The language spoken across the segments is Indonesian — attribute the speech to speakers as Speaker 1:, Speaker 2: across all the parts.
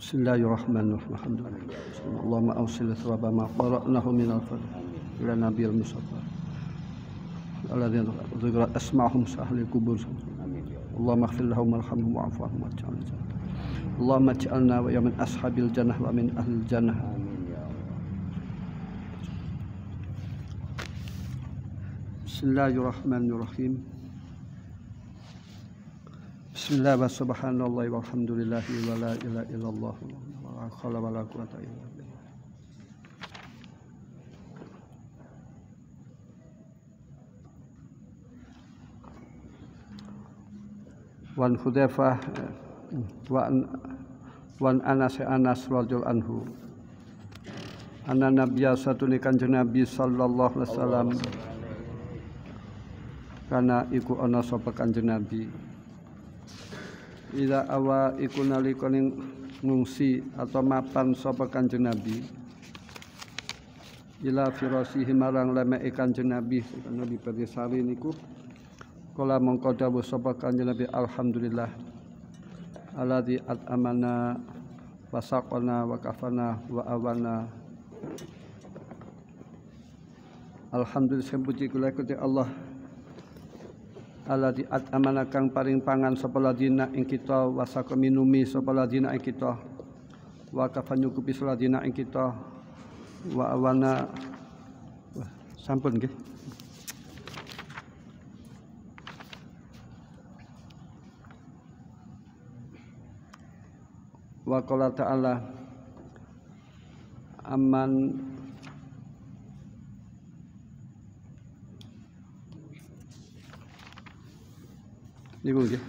Speaker 1: بسم الله الرحمن الرحيم الحمد لله اللهم أوصل ثواب ما قرأناه من الفضل إلى نبي المصطفى الذين ذكر أسمعهم سهل الكبر اللهم اغفر لهم وارحمهم واعف عنهم واجعلنا اللهم اجعلنا ويا من أصحاب الجنة ومن أهل الجنة بسم الله الرحمن الرحيم Bismillah wa subhanallah walhamdulillahi wa la ilaha illallah wa la hawla wa la quwata illa billah. Wan Hudzaifah eh, wa wan Anas Anas radhiyallahu anhu. Anak Nabiya satu ni kanjeng Nabi sallallahu alaihi wasallam. Karena iku ana sapa kanjeng Nabi ila awa iku nalika ngungsi atau mapan sapa kanjeng Nabi ila firasihi marang lemeke kanjeng Nabi Nabi Badesari niku kala mongko dawuh sapa kanjeng Nabi alhamdulillah alladzi at'amana wasaqana wa kafana wa awana alhamdulillah sembunyi kula Allah alladzi at'amana kang paring pangan sapa ladina ing kita wasaka minumi sapa ladina ing kita wa kafanyukupi ladina ing kita wa awana sampun nggih wa qala ta'ala aman Niku nggih.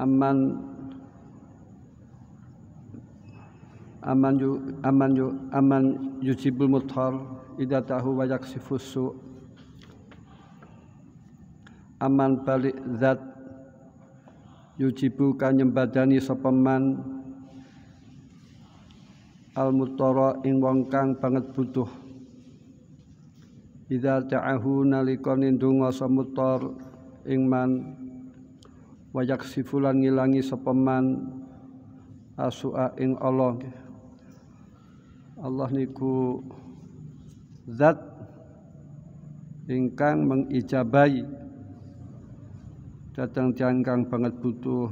Speaker 1: Aman aman yu aman yu aman yujibul muthar ida tahu wajak yaksifus aman balik zat yuci kan nyembadani sopeman, al mutoro ing wong kang banget butuh Idza ta'ahu nalika nindunga samutor ingman man wayak sifulan ngilangi sepeman asua ing Allah Allah niku zat ingkang mengijabai datang tiang kang banget butuh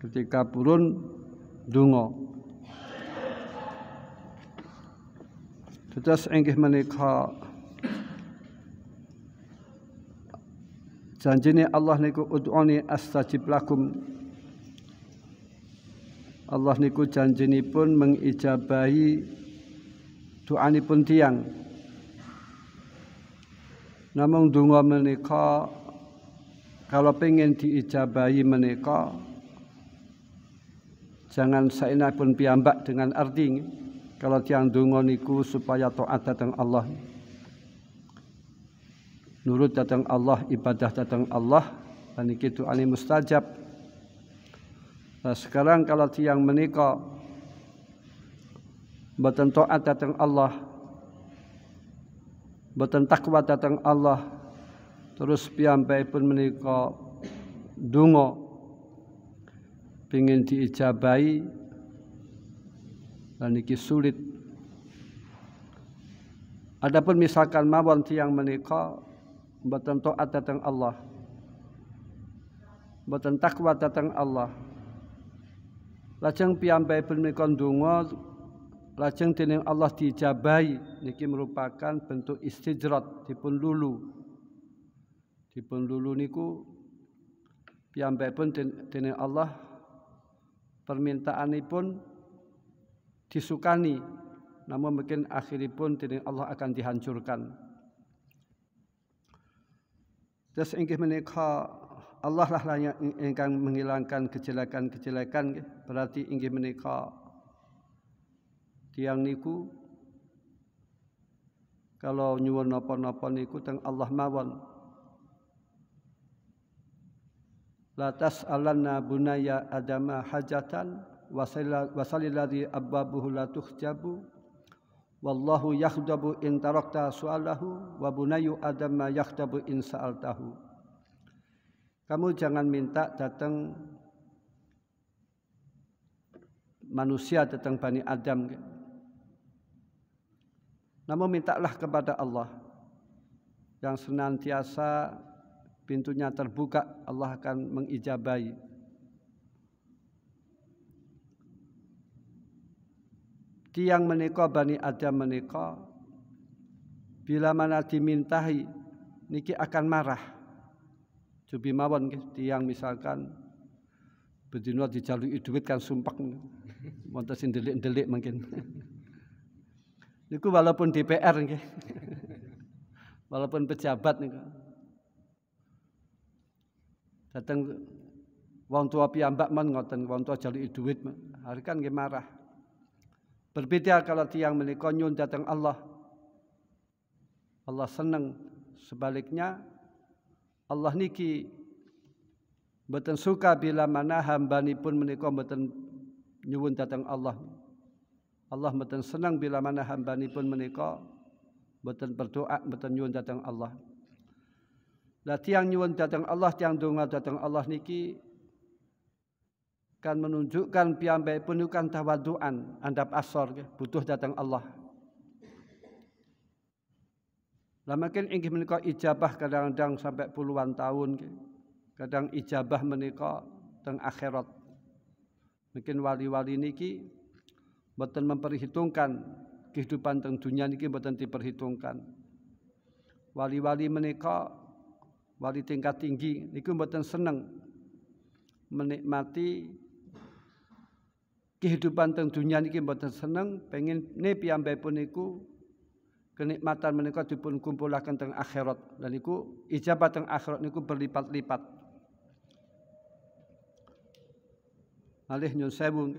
Speaker 1: ketika purun dungo Tetes inggih menika janjine Allah niku ud'uni astajib lakum Allah niku pun mengijabahi doanipun tiang namung dungo menika kalau pengen diijabahi menika jangan pun piambak dengan artinya kalau tiang dungo niku supaya taat datang Allah nurut datang Allah ibadah datang Allah dan itu ani mustajab nah, sekarang kalau tiang menikah Beten taat datang Allah Beten takwa datang Allah Terus piyambai pun menikah Dungo Pingin diijabai dan niki sulit Adapun misalkan mawon tiang menika mboten taat datang Allah mboten takwa datang Allah lajeng pun menika ndonga lajeng dening Allah dijabai niki merupakan bentuk istijrat dipun lulu dipun lulu niku pun dening Allah permintaanipun disukani namun mungkin akhiripun dening Allah akan dihancurkan terus inggih menikah Allah lah yang ingin menghilangkan kejelekan-kejelekan berarti ingin menikah tiang niku kalau nyuwun napa-napa niku teng Allah mawon la tas'alanna bunaya adama hajatan wasalilladzi abbabuhu la tuhjabu wallahu yakhdabu in tarakta su'alahu wa bunayu adam ma yakhdabu in sa'altahu kamu jangan minta datang manusia datang Bani Adam namun mintalah kepada Allah yang senantiasa pintunya terbuka Allah akan mengijabai tiang menika Bani Adam menika bila mana dimintahi niki akan marah. Jubi mawon tiang misalkan bedino dijaluki duit kan sumpak montes ndelik-ndelik mungkin. Niku walaupun DPR nggih. walaupun pejabat nih Dateng wong tua piyambak men ngoten wong tua jaluki duit hari kan nggih marah. Berbeda kalau tiang menikah konyol datang Allah. Allah senang sebaliknya. Allah niki beten suka bila mana hamba ni pun menikah beten nyuwun datang Allah. Allah beten senang bila mana hamba ni pun menikah beten berdoa beten nyuwun datang Allah. Lah tiang nyuwun datang Allah, tiang dunga datang Allah niki kan menunjukkan piyambai pun tawaduan andap asor butuh datang Allah Lamakin ingin menikah ijabah kadang-kadang sampai puluhan tahun kadang ijabah menikah teng akhirat mungkin wali-wali niki boten memperhitungkan kehidupan teng dunia niki boten diperhitungkan wali-wali menikah wali tingkat tinggi niku boten seneng menikmati kehidupan teng dunia niki mboten seneng, pengen ne piyambakipun puniku, kenikmatan menika dipun kumpulaken teng akhirat dan iku ijabah teng akhirat niku berlipat-lipat. Alih nyun sewu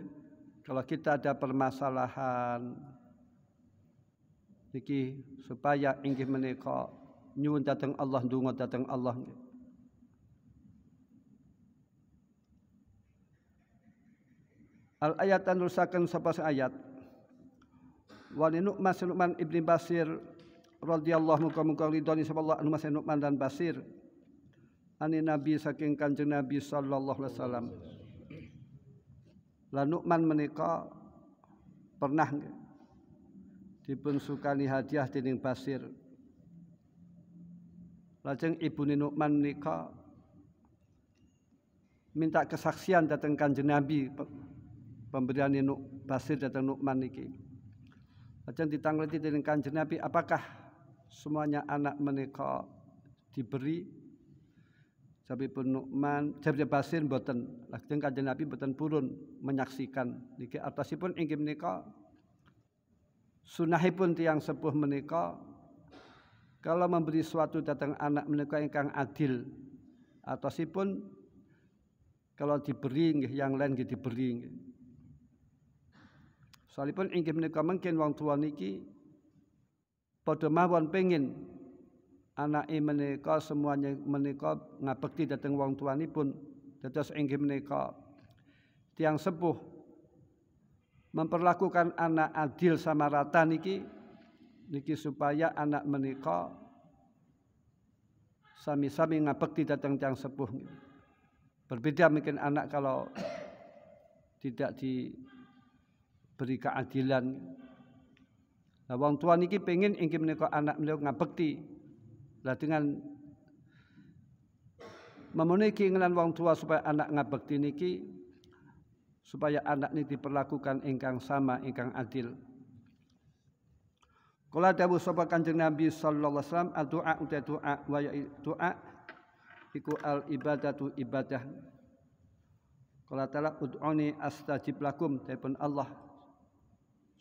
Speaker 1: kalau kita ada permasalahan niki supaya inggih menika nyuwun dateng Allah ndonga dateng Allah al ayat dan rusakan sapa ayat Wan nu'mas nu'man ibni basir radhiyallahu muka muka ridhani sapa Allah nu'mas nu'man dan basir ani nabi saking kanjeng nabi sallallahu alaihi wasallam la nu'man menika pernah dipun sukani hadiah dening basir lajeng ibune nu'man menika minta kesaksian datang kanjeng nabi pemberian Nuk Basir datang Nukman niki. Lajeng ditangleti dening Kanjeng Nabi, apakah semuanya anak menika diberi Jabipun Nukman, Jabir Basir mboten. Lajeng Kanjeng Nabi mboten purun menyaksikan niki atasipun inggih menika sunahipun tiang sepuh menika kalau memberi suatu datang anak menika ingkang adil atasipun kalau diberi yang lain diberi Salipun inggih menika mungkin wong tua niki padha mawon pengin anake menika semuanya menika ngabekti dhateng wong tuanipun dados inggih menika tiang sepuh memperlakukan anak adil sama rata niki niki supaya anak menika sami-sami ngabekti datang tiang sepuh berbeda mungkin anak kalau tidak di beri keadilan lah wong tua niki pengen ingin menika anak beliau ngabekti lah dengan memenuhi keinginan wong tua supaya anak ngabekti niki supaya anak ini diperlakukan ingkang sama ingkang adil Kala dawuh sapa Kanjeng Nabi sallallahu alaihi wasallam doa uta doa wa doa ya iku al ibadatu ibadah. Kala taala ud'uni astajib lakum, telepon Allah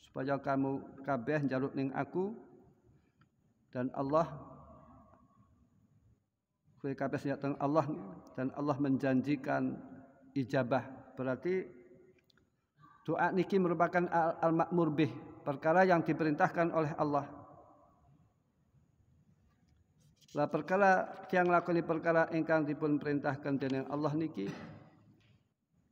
Speaker 1: supaya kamu kabeh njaluk ning aku dan Allah kowe kabeh sing Allah dan Allah menjanjikan ijabah berarti doa niki merupakan al makmur bih perkara yang diperintahkan oleh Allah lah perkara yang lakoni perkara ingkang dipun perintahkan dening Allah niki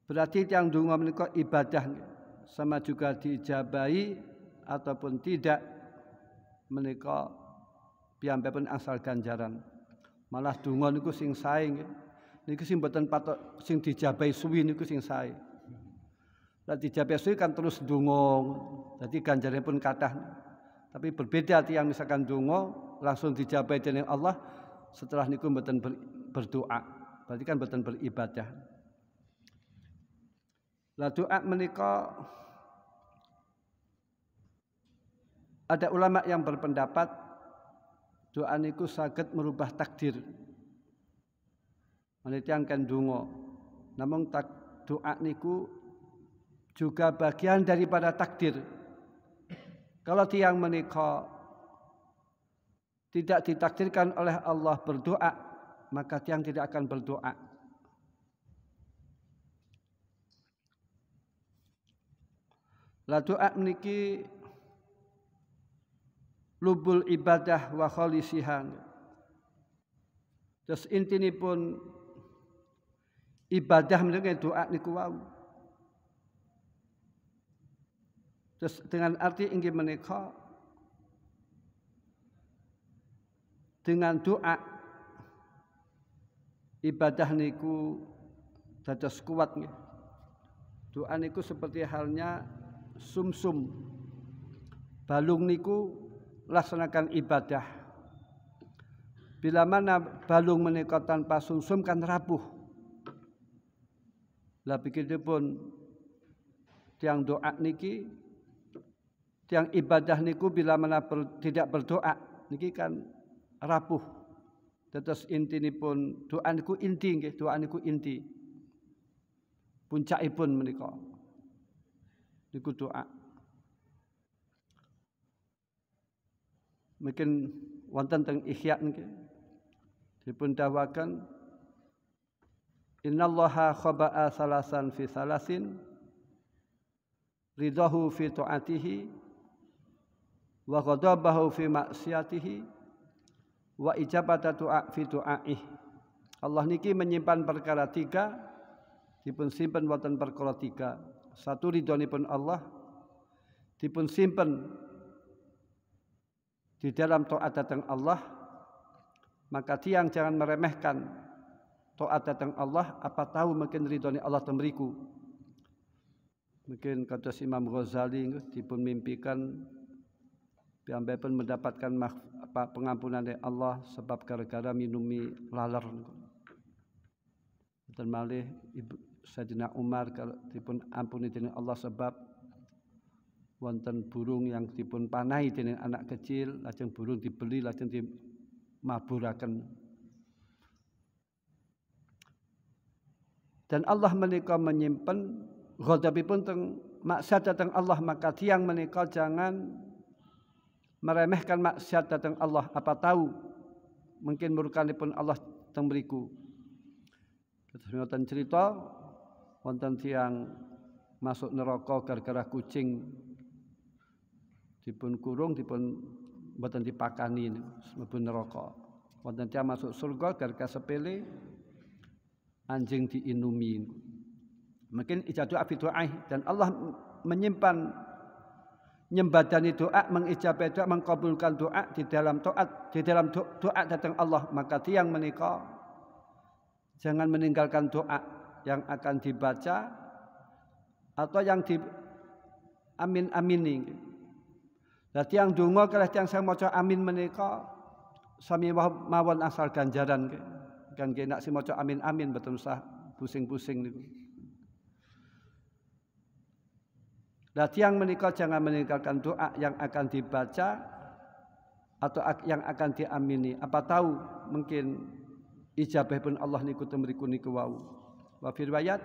Speaker 1: berarti tiang donga menika ibadah niki sama juga diijabahi ataupun tidak menika piyambakipun asal ganjaran. Malah dungo niku sing sae nggih. Niku sing mboten patok sing dijabahi suwi niku sing sae. Lah dijabahi suwi kan terus dungo Dadi Ganjaran pun kathah. Tapi berbeda tiang misalkan dungo langsung dijabahi dening Allah setelah niku mboten berdoa. Berarti kan mboten beribadah. Lah doa menika ada ulama yang berpendapat doa niku saged merubah takdir. yang dungo. Namun tak doa niku juga bagian daripada takdir. Kalau tiang menikah tidak ditakdirkan oleh Allah berdoa, maka tiang tidak akan berdoa. La doa meniki lubul ibadah wa khalisihan. Terus pun ibadah menika doa niku wau. Terus dengan arti ingin menika dengan doa ibadah niku dados kuat nih. Doa niku seperti halnya sumsum. Balung niku laksanakan ibadah. Bila mana balung menikah tanpa sumsum kan rapuh. Lah pun tiang doa niki tiang ibadah niku bila mana ber, tidak berdoa niki kan rapuh. Tetes inti pun doa niku inti nggih, doa niku inti. Puncakipun menikah niku doa mungkin wonten teng ihya niki dipun dawakan innallaha khaba'a salasan fi salasin ridahu fi taatihi wa ghadabahu fi maksiatihi wa ijabata du'a fi tuaih. Allah niki menyimpan perkara tiga dipun simpen wonten perkara tiga satu ridhonipun Allah dipun simpen di dalam taat datang Allah maka tiang jangan meremehkan taat datang Allah apa tahu mungkin ridhoni Allah temeriku mungkin kata Imam Ghazali dipun mimpikan Piambai pun mendapatkan pengampunan dari Allah sebab gara-gara minumi laler. Dan malih ibu Sayyidina Umar kalau dipun ampuni dening Allah sebab wonten burung yang dipun panai dening anak kecil lajeng burung dibeli lajeng dimaburaken dan Allah menikah menika menyimpen pun teng maksiat datang Allah maka tiang menikah jangan meremehkan maksiat datang Allah apa tahu mungkin murkani pun Allah teng mriku Terus cerita wonten tiang masuk neraka gara-gara kucing dipun kurung dipun mboten dipakani mlebu neraka wonten tiang masuk surga gara-gara sepele anjing diinumi mungkin ijadu afi doa dan Allah menyimpan nyembadani doa mengijabai doa mengkabulkan doa di dalam doa di dalam doa datang Allah maka tiang menikah jangan meninggalkan doa yang akan dibaca atau yang di amin amini. Dadi yang donga yang saya mau coba amin menikah, sami mawon asal ganjaran kan kenak si coba amin amin betul sah pusing-pusing niku. Dadi yang menikah jangan meninggalkan doa yang akan dibaca atau yang akan diamini. Apa tahu mungkin ijabah pun Allah niku temriku niku wau. wa fi riwayat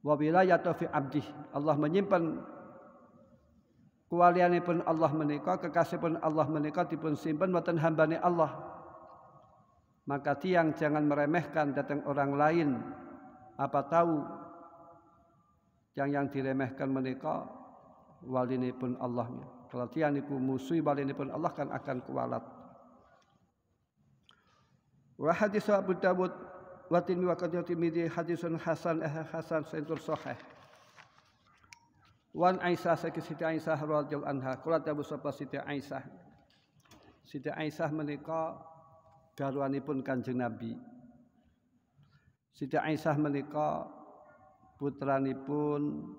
Speaker 1: wa wilayatu fi abdi Allah menyimpan kualiannya pun Allah menikah kekasih pun Allah menikah dipun simpan wa hambani Allah maka tiang jangan meremehkan datang orang lain apa tahu yang yang diremehkan menikah walini pun Allahnya kalau tiang itu musuh walini pun Allah kan akan kualat wa hadis Abu Dawud wa tilmi wa qadiyat tilmidi hadisun hasan eh hasan sentul sahih wan aisyah sakit siti aisyah radhiyallahu anha kulat abu sapa siti aisyah siti aisyah menika garwanipun kanjeng nabi siti aisyah menika putranipun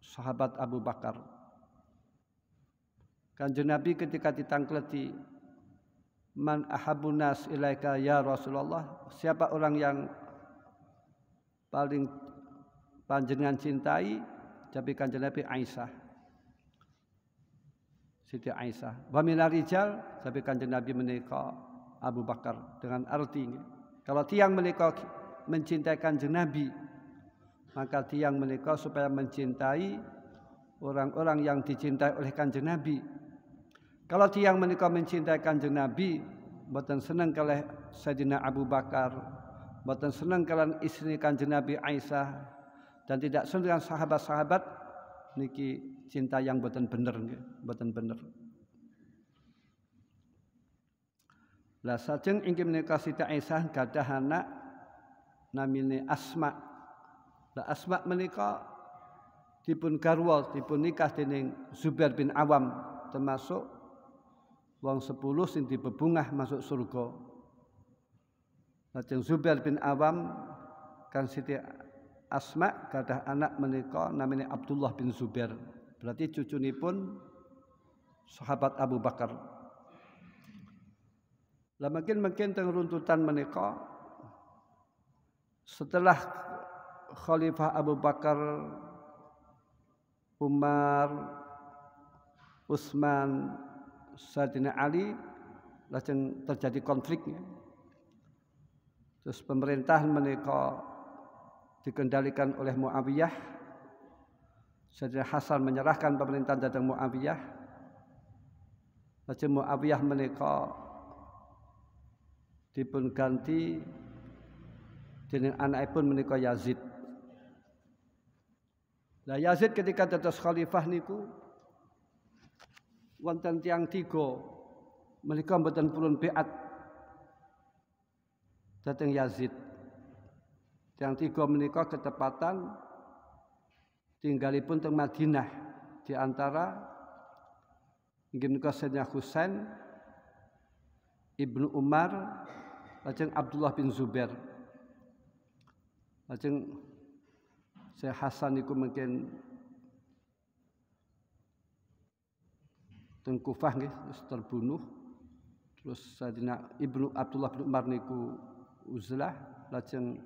Speaker 1: sahabat Abu Bakar Kanjeng Nabi ketika ditangkleti man ahabunas ilaika ya Rasulullah siapa orang yang paling panjenengan cintai tapi kanjeng Nabi Aisyah Siti Aisyah wa minarijal tapi kanjeng Nabi menikah Abu Bakar dengan artinya kalau tiang menikah mencintai kanjeng Nabi maka tiang menikah supaya mencintai orang-orang yang dicintai oleh kanjeng Nabi kalau tiang menikah mencintai kanjeng Nabi, buatan senang kalau Sayyidina Abu Bakar, buatan senang kalau istri kanjeng Nabi Aisyah, dan tidak senang sahabat-sahabat, niki cinta yang buatan bener, buatan bener. Lah sajeng ingin menikah Siti Aisyah gadah anak namine Asma. Lah Asma menikah dipun garwa dipun nikah dening Zubair bin Awam termasuk wong 10 sing dibebungah masuk surga. Lajeng Zubair bin Awam kan Siti Asma gadah anak menika namanya Abdullah bin Zubair. Berarti cucunipun sahabat Abu Bakar. Lah makin makin teng runtutan menika setelah Khalifah Abu Bakar Umar Utsman Sayyidina Ali lajeng terjadi konfliknya. Terus pemerintahan mereka dikendalikan oleh Muawiyah. Sayyidina Hasan menyerahkan pemerintahan datang Muawiyah. Lajeng Muawiyah mereka dipun ganti dening pun menika Yazid. Lah Yazid ketika tetes khalifah niku wonten tiang tiga menikah mboten purun beat dateng Yazid tiang tiga menika ketepatan tinggalipun teng Madinah di antara inggih menika Husain Ibnu Umar lajeng Abdullah bin Zubair lajeng saya Hasan iku mungkin teng Kufah nggih terus terbunuh. Terus Sayyidina Ibnu Abdullah bin Umar niku uzlah lajeng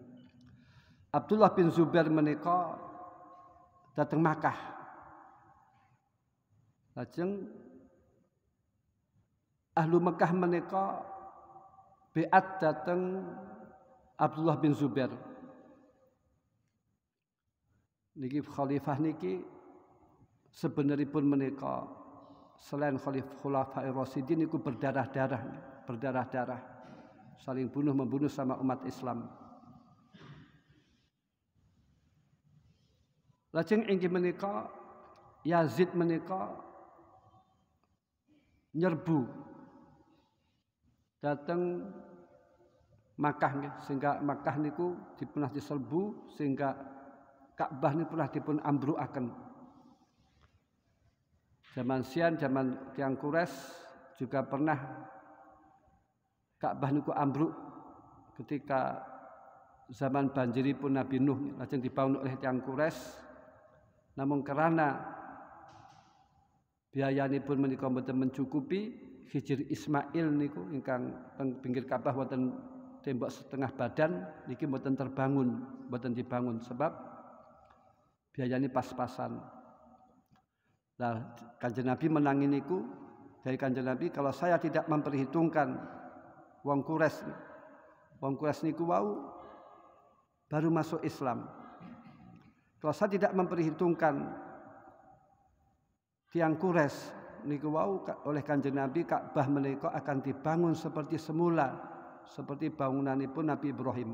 Speaker 1: Abdullah bin Zubair menika datang Makkah. Lajeng Ahlu Mekah menika beat datang Abdullah bin Zubair. Niki khalifah niki sebenarnya pun menikah selain khalifah khulafair rasidin itu berdarah-darah, berdarah-darah. Saling bunuh membunuh sama umat Islam. Lajeng inggih menika Yazid menika nyerbu datang Makkah sehingga Makkah niku dipunah diserbu sehingga Ka'bah niku punah dipun ambruaken Zaman Sian, zaman Tiang Kures juga pernah Ka'bah Nuku ambruk ketika zaman banjiri pun Nabi Nuh lajeng dibangun oleh Tiang Kures. Namun karena biayani pun menikah mboten mencukupi Hijir Ismail niku ingkang pinggir Ka'bah wonten tembok setengah badan niki mboten terbangun, mboten dibangun sebab biayanya pas-pasan. Nah, kanjeng Nabi menanginiku dari kanjeng Nabi kalau saya tidak memperhitungkan wong kures. Wong kures niku wau baru masuk Islam. Kalau saya tidak memperhitungkan tiang kures niku wau oleh kanjeng Nabi Ka'bah menika akan dibangun seperti semula seperti bangunan bangunanipun Nabi Ibrahim.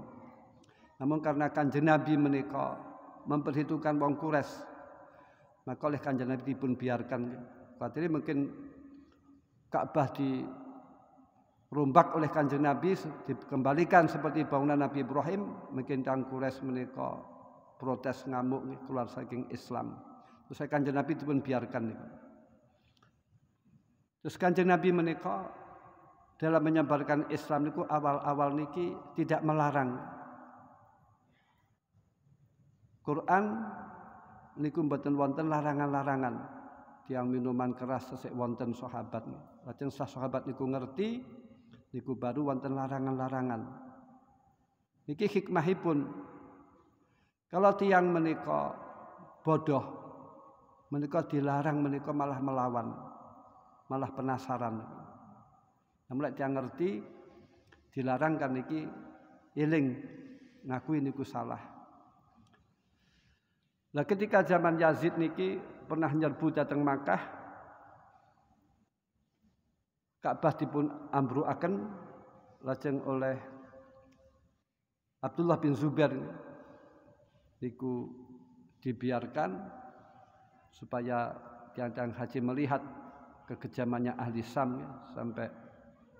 Speaker 1: Namun karena kanjeng Nabi menika memperhitungkan wong kures maka oleh kanjeng Nabi pun biarkan khawatir mungkin Ka'bah dirombak oleh kanjeng Nabi dikembalikan seperti bangunan Nabi Ibrahim mungkin tangkures menika protes ngamuk keluar saking Islam terus kanjeng Nabi pun biarkan terus kanjeng Nabi menika dalam menyebarkan Islam niku awal-awal niki tidak melarang Quran niku mboten wonten larangan-larangan. Tiang minuman keras sesek wonten sahabat. Lajeng sah sahabat niku ngerti niku baru wonten larangan-larangan. Niki hikmahipun kalau tiang menika bodoh menika dilarang menika malah melawan malah penasaran namun tiang ngerti dilarang kan niki iling ngakui niku salah lah ketika zaman Yazid niki pernah nyerbu datang Makkah, Ka'bah dipun akan, lajeng oleh Abdullah bin Zubair niku dibiarkan supaya tiang-tiang haji melihat kekejamannya ahli Sam ya, sampai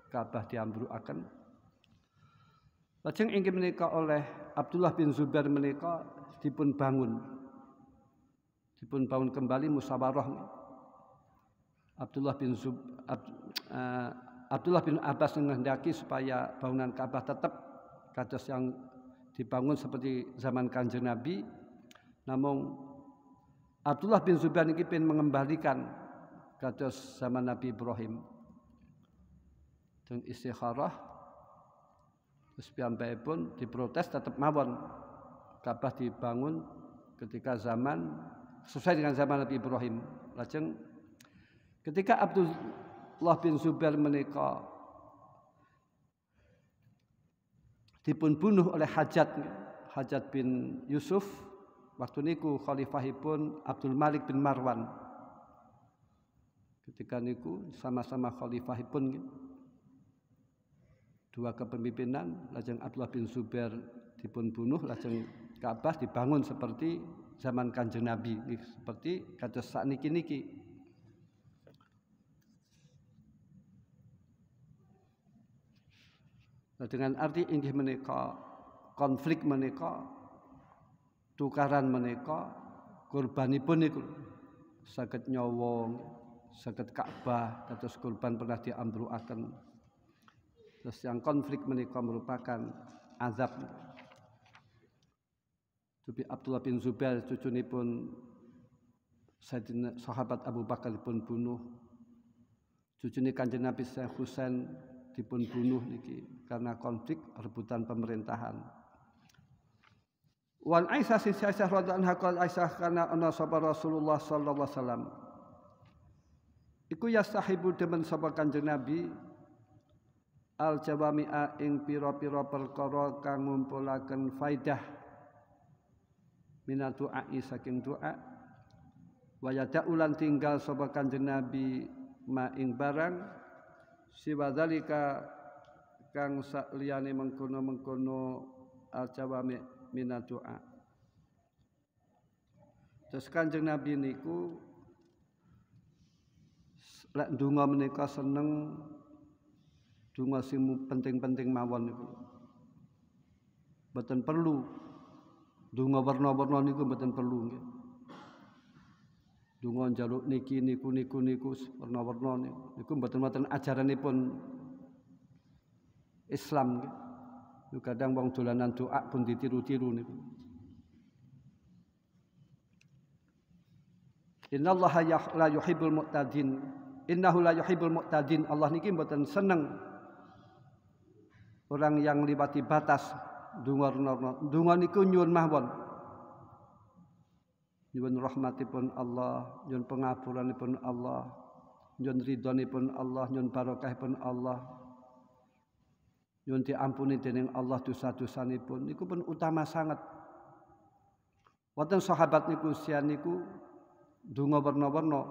Speaker 1: Ka'bah akan, Lajeng ingin menikah oleh Abdullah bin Zubair menikah dipun bangun dipun bangun kembali musabarah Abdullah bin Zub, Ab, uh, Abdullah bin Abbas menghendaki supaya bangunan Ka'bah tetap kados yang dibangun seperti zaman Kanjeng Nabi namun Abdullah bin Zubair ini ingin mengembalikan kados zaman Nabi Ibrahim dan istikharah terus piyambai pun diprotes tetap mawon Ka'bah dibangun ketika zaman sesuai dengan zaman Nabi Ibrahim. Lajeng ketika Abdullah bin Zubair menikah dipun bunuh oleh Hajat Hajat bin Yusuf waktu niku khalifahipun Abdul Malik bin Marwan ketika niku sama-sama khalifahipun dua kepemimpinan lajeng Abdullah bin Zubair dipun bunuh lajeng Ka'bah dibangun seperti zaman kanjeng Nabi seperti kata saat niki niki nah, dengan arti ini menikah konflik menikah tukaran menika kurbanipun niku sakit nyawong sakit Ka'bah atau kurban pernah diambruaken terus yang konflik menikah merupakan azab tapi Abdullah bin Zubair cucu ini pun sahabat Abu Bakar pun bunuh. cucu ini Kanjeng Nabi Syekh Husain dipun bunuh niki karena konflik rebutan pemerintahan. Wan Aisyah sin Aisyah radhiyallahu anha Aisyah karena ana sapa Rasulullah sallallahu alaihi wasallam. Iku ya sahibu demen sapa Kanjeng Nabi al jawami'a ing pira-pira perkara kang ngumpulaken faidah minal du'ai saking doa wa ulan tinggal sapa kanjeng Nabi ma ing barang siwa zalika kang sakliyane mengkono-mengkono al jawami minal terus kanjeng Nabi niku lek donga menika seneng donga sing penting-penting mawon niku boten perlu Dungo warna-warna niku mboten perlu nggih. Donga njaluk niki niku niku niku warna-warna niku mboten wonten ajaranipun Islam nggih. Niku kadang wong dolanan doa pun ditiru-tiru niku. Innallaha la yuhibbul mu'tadin. Innahu la yuhibbul mu'tadin. Allah niki mboten seneng orang yang libati batas donga-donga donga niku nyuwun mawon nyuwun rahmatipun Allah nyuwun pangapuranipun Allah nyuwun ridhonipun Allah nyuwun barokahipun Allah nyuwun diampuni dening Allah dosa-dosanipun niku pun utama sangat wonten sahabat niku sian niku dunga warna-warna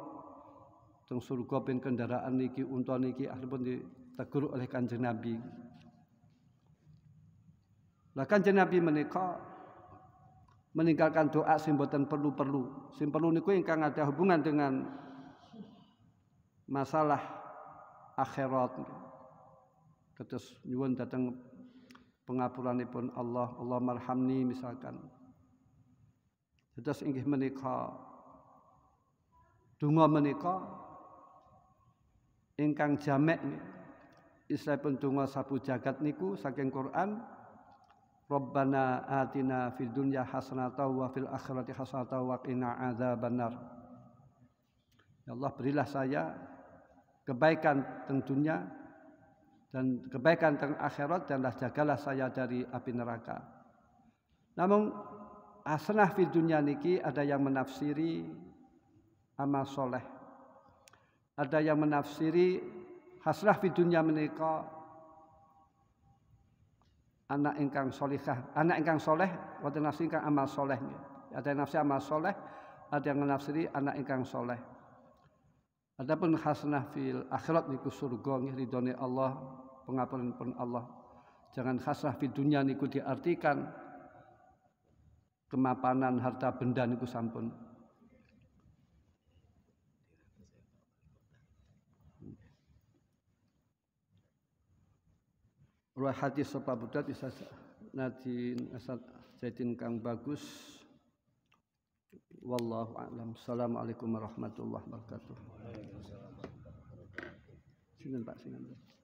Speaker 1: teng surga ping kendaraan niki unta niki di ditegur oleh Kanjeng Nabi lah Kanjeng Nabi menika meninggalkan doa sing boten perlu-perlu. Sing perlu niku ingkang ada hubungan dengan masalah akhirat. Terus nyuwun datang pengapuranipun Allah, Allah marhamni misalkan. Terus inggih menika donga menika ingkang jamek pun donga sabu jagat niku saking Quran Rabbana atina fid dunya hasanatan wa fil akhirati hasanatan wa qina adzabannar. Ya Allah berilah saya kebaikan tentang dunia dan kebaikan tentang akhirat danlah jagalah saya dari api neraka. Namun hasanah fid dunya niki ada yang menafsiri amal soleh. Ada yang menafsiri hasnah fid dunya menikah anak ingkang solihah, anak ingkang soleh, ada nafsi ingkang amal soleh. Ada yang nafsi amal soleh, ada yang nafsi anak ingkang soleh. Adapun hasanah fil akhirat niku surga nggih ridhone Allah, pengapunten pun Allah. Jangan hasanah fil dunia niku diartikan kemapanan harta benda niku sampun Ruah hati sopa budat bisa nadin asad jadin kang bagus. Wallahu a'lam. Assalamualaikum warahmatullahi wabarakatuh. Sinten Pak Sinten.